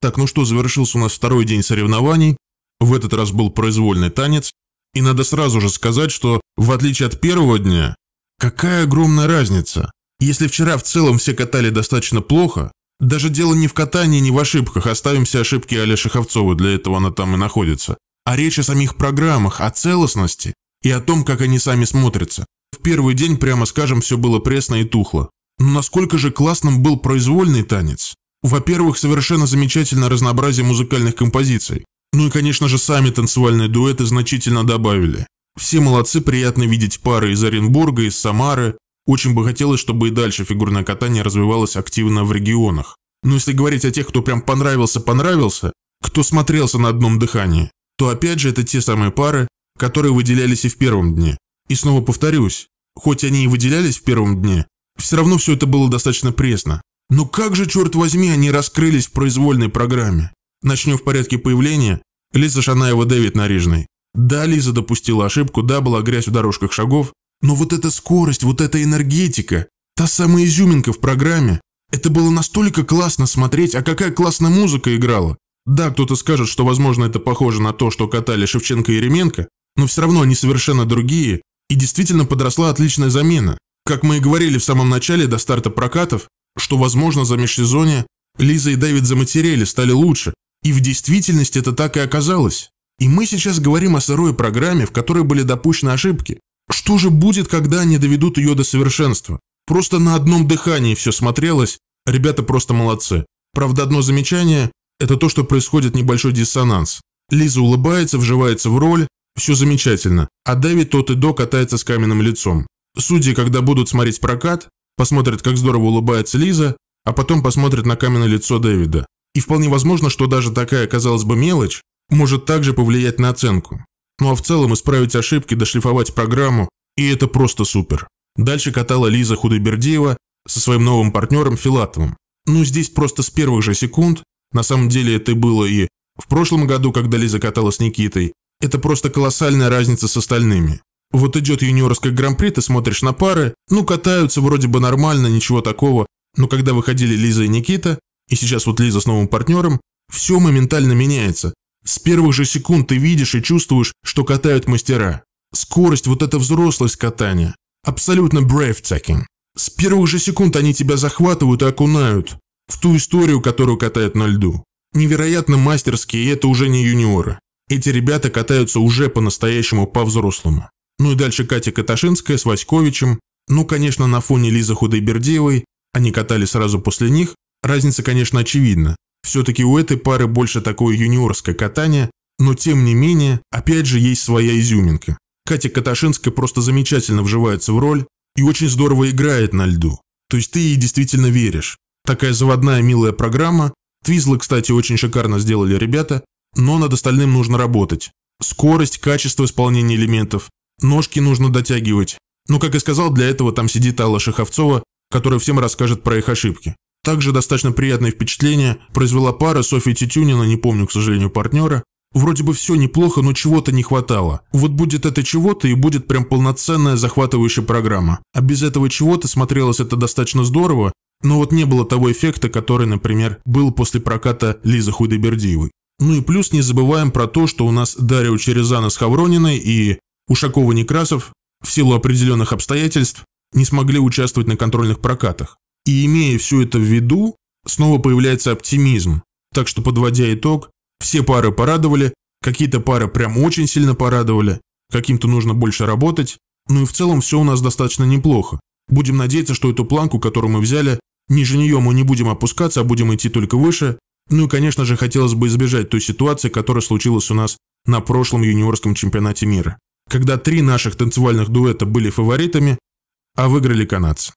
Так, ну что, завершился у нас второй день соревнований. В этот раз был произвольный танец. И надо сразу же сказать, что в отличие от первого дня, какая огромная разница. Если вчера в целом все катали достаточно плохо, даже дело не в катании, не в ошибках, оставим все ошибки Али Шаховцовой, для этого она там и находится, а речь о самих программах, о целостности и о том, как они сами смотрятся. В первый день, прямо скажем, все было пресно и тухло. Но насколько же классным был произвольный танец? Во-первых, совершенно замечательное разнообразие музыкальных композиций. Ну и, конечно же, сами танцевальные дуэты значительно добавили. Все молодцы, приятно видеть пары из Оренбурга, из Самары. Очень бы хотелось, чтобы и дальше фигурное катание развивалось активно в регионах. Но если говорить о тех, кто прям понравился-понравился, кто смотрелся на одном дыхании, то опять же это те самые пары, которые выделялись и в первом дне. И снова повторюсь, хоть они и выделялись в первом дне, все равно все это было достаточно пресно. Но как же, черт возьми, они раскрылись в произвольной программе? Начнем в порядке появления. Лиза Шанаева Дэвид Нарижный. Да, Лиза допустила ошибку, да, была грязь в дорожках шагов, но вот эта скорость, вот эта энергетика, та самая изюминка в программе, это было настолько классно смотреть, а какая классная музыка играла. Да, кто-то скажет, что, возможно, это похоже на то, что катали Шевченко и Еременко, но все равно они совершенно другие, и действительно подросла отличная замена. Как мы и говорили в самом начале до старта прокатов, что, возможно, за межсезонье Лиза и Дэвид заматерели, стали лучше. И в действительности это так и оказалось. И мы сейчас говорим о сырой программе, в которой были допущены ошибки. Что же будет, когда они доведут ее до совершенства? Просто на одном дыхании все смотрелось. Ребята просто молодцы. Правда, одно замечание – это то, что происходит небольшой диссонанс. Лиза улыбается, вживается в роль, все замечательно. А Дэвид тот и до катается с каменным лицом. Судьи, когда будут смотреть прокат, посмотрят, как здорово улыбается Лиза, а потом посмотрят на каменное лицо Дэвида. И вполне возможно, что даже такая, казалось бы, мелочь может также повлиять на оценку. Ну а в целом исправить ошибки, дошлифовать программу, и это просто супер. Дальше катала Лиза Худайбердиева со своим новым партнером Филатовым. Ну здесь просто с первых же секунд, на самом деле это было и в прошлом году, когда Лиза каталась с Никитой, это просто колоссальная разница с остальными. Вот идет юниорское гран-при, ты смотришь на пары, ну катаются вроде бы нормально, ничего такого, но когда выходили Лиза и Никита, и сейчас вот Лиза с новым партнером, все моментально меняется. С первых же секунд ты видишь и чувствуешь, что катают мастера. Скорость, вот эта взрослость катания. Абсолютно breathtaking. С первых же секунд они тебя захватывают и окунают в ту историю, которую катают на льду. Невероятно мастерские, и это уже не юниоры. Эти ребята катаются уже по-настоящему по-взрослому. Ну и дальше Катя Каташинская с Васьковичем. Ну, конечно, на фоне Лизы Худайбердеевой. Они катали сразу после них. Разница, конечно, очевидна. Все-таки у этой пары больше такое юниорское катание, но тем не менее, опять же, есть своя изюминка. Катя Каташинская просто замечательно вживается в роль и очень здорово играет на льду. То есть ты ей действительно веришь. Такая заводная милая программа. Твизлы, кстати, очень шикарно сделали ребята но над остальным нужно работать. Скорость, качество исполнения элементов, ножки нужно дотягивать. Но, ну, как и сказал, для этого там сидит Алла Шаховцова, которая всем расскажет про их ошибки. Также достаточно приятное впечатление произвела пара Софьи Тетюнина, не помню, к сожалению, партнера. Вроде бы все неплохо, но чего-то не хватало. Вот будет это чего-то и будет прям полноценная захватывающая программа. А без этого чего-то смотрелось это достаточно здорово, но вот не было того эффекта, который, например, был после проката Лизы Худайбердиевой. Ну и плюс не забываем про то, что у нас Дарья Черезана с Хаврониной и Ушакова-Некрасов в силу определенных обстоятельств не смогли участвовать на контрольных прокатах. И имея все это в виду, снова появляется оптимизм. Так что, подводя итог, все пары порадовали, какие-то пары прям очень сильно порадовали, каким-то нужно больше работать, ну и в целом все у нас достаточно неплохо. Будем надеяться, что эту планку, которую мы взяли, ниже нее мы не будем опускаться, а будем идти только выше, ну и, конечно же, хотелось бы избежать той ситуации, которая случилась у нас на прошлом юниорском чемпионате мира, когда три наших танцевальных дуэта были фаворитами, а выиграли канадцы.